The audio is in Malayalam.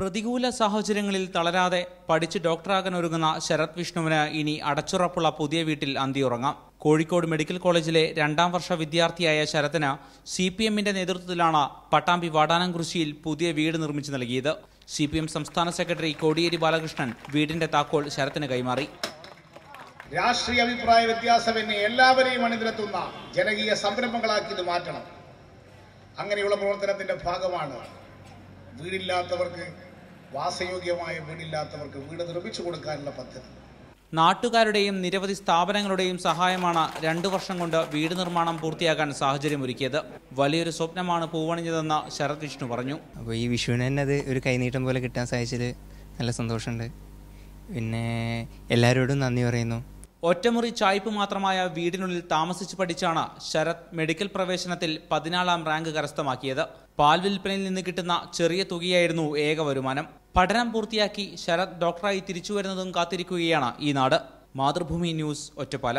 പ്രതികൂല സാഹചര്യങ്ങളിൽ തളരാതെ പഠിച്ച് ഡോക്ടറാകാൻ ഒരുങ്ങുന്ന ശരത് വിഷ്ണുവിന് ഇനി അടച്ചുറപ്പുള്ള പുതിയ വീട്ടിൽ അന്തിയുറങ്ങാം കോഴിക്കോട് മെഡിക്കൽ കോളേജിലെ രണ്ടാം വർഷ വിദ്യാർത്ഥിയായ ശരത്തിന് സി പി എമ്മിന്റെ നേതൃത്വത്തിലാണ് പട്ടാമ്പി വാടാനംകുറിശിയിൽ പുതിയ വീട് നിർമ്മിച്ചു നൽകിയത് സി പി എം സംസ്ഥാന സെക്രട്ടറി കോടിയേരി ബാലകൃഷ്ണൻ വീടിന്റെ താക്കോൽ ശരത്തിന് കൈമാറി രാഷ്ട്രീയ അഭിപ്രായ എന്നെ എല്ലാവരെയും അണിനിരത്തുന്ന ജനകീയ സംരംഭങ്ങളാക്കി ഇത് മാറ്റണം അങ്ങനെയുള്ള പ്രവർത്തനത്തിന്റെ ഭാഗമാണ് വീടില്ലാത്തവർക്ക് വാസയോഗ്യമായ വീടില്ലാത്തവർക്ക് വീട് നിർമ്മിച്ചു കൊടുക്കാനുള്ള പദ്ധതി നാട്ടുകാരുടെയും നിരവധി സ്ഥാപനങ്ങളുടെയും സഹായമാണ് രണ്ടു വർഷം കൊണ്ട് വീട് നിർമ്മാണം പൂർത്തിയാക്കാൻ സാഹചര്യം ഒരുക്കിയത് വലിയൊരു സ്വപ്നമാണ് പൂവണിഞ്ഞതെന്ന് ശരത് വിഷ്ണു പറഞ്ഞു അപ്പോൾ ഈ വിഷുവിന് തന്നെ അത് ഒരു കൈനീട്ടം പോലെ കിട്ടാൻ സാധിച്ചത് നല്ല സന്തോഷമുണ്ട് പിന്നെ എല്ലാവരോടും നന്ദി പറയുന്നു ഒറ്റമുറി ചായ്പ് മാത്രമായ വീടിനുള്ളിൽ താമസിച്ച് പഠിച്ചാണ് ശരത് മെഡിക്കൽ പ്രവേശനത്തിൽ പതിനാലാം റാങ്ക് കരസ്ഥമാക്കിയത് പാൽ വിൽപ്പനയിൽ നിന്ന് കിട്ടുന്ന ചെറിയ തുകയായിരുന്നു ഏക വരുമാനം പഠനം പൂർത്തിയാക്കി ശരത് ഡോക്ടറായി തിരിച്ചു വരുന്നതും കാത്തിരിക്കുകയാണ് ഈ നാട് മാതൃഭൂമി ന്യൂസ് ഒറ്റപ്പാല